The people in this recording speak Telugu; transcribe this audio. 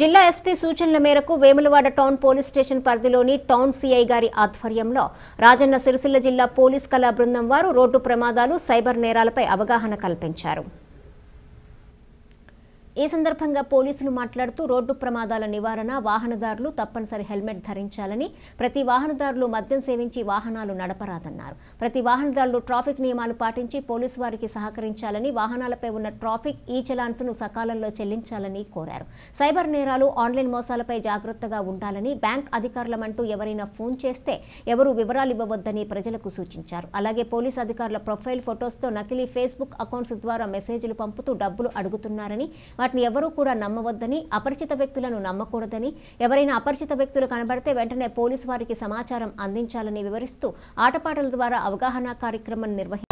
జిల్లా ఎస్పీ సూచనల మేరకు వేములవాడ టౌన్ పోలీస్ స్టేషన్ పరిధిలోని టౌన్ సీఐ గారి ఆధ్వర్యంలో రాజన్న సిరిసిల్ల జిల్లా పోలీస్ కళా బృందం వారు రోడ్డు ప్రమాదాలు సైబర్ నేరాలపై అవగాహన కల్పించారు ఈ సందర్భంగా పోలీసులు మాట్లాడుతూ రోడ్డు ప్రమాదాల నివారణ వాహనదారులు తప్పనిసరి హెల్మెట్ ధరించాలని ప్రతి వాహనదారులు మద్యం సేవించి వాహనాలు నడపరాదన్నారు ప్రతి వాహనదారులు ట్రాఫిక్ నియమాలు పాటించి పోలీసు వారికి సహకరించాలని వాహనాలపై ఉన్న ట్రాఫిక్ ఈ చలాన్స్ను సకాలంలో చెల్లించాలని కోరారు సైబర్ నేరాలు ఆన్లైన్ మోసాలపై జాగ్రత్తగా ఉండాలని బ్యాంక్ అధికారులమంటూ ఎవరైనా ఫోన్ చేస్తే ఎవరు వివరాలు ఇవ్వవద్దని ప్రజలకు సూచించారు అలాగే పోలీసు అధికారుల ప్రొఫైల్ ఫొటోస్తో నకిలీ ఫేస్బుక్ అకౌంట్స్ ద్వారా మెసేజ్లు పంపుతూ డబ్బులు అడుగుతున్నారని వాటిని ఎవరూ కూడా నమ్మవద్దని అపరిచిత వ్యక్తులను నమ్మకూడదని ఎవరైనా అపరిచిత వ్యక్తులు కనబడితే వెంటనే పోలీసు వారికి సమాచారం అందించాలని వివరిస్తూ ఆటపాటల ద్వారా అవగాహన కార్యక్రమం నిర్వహించారు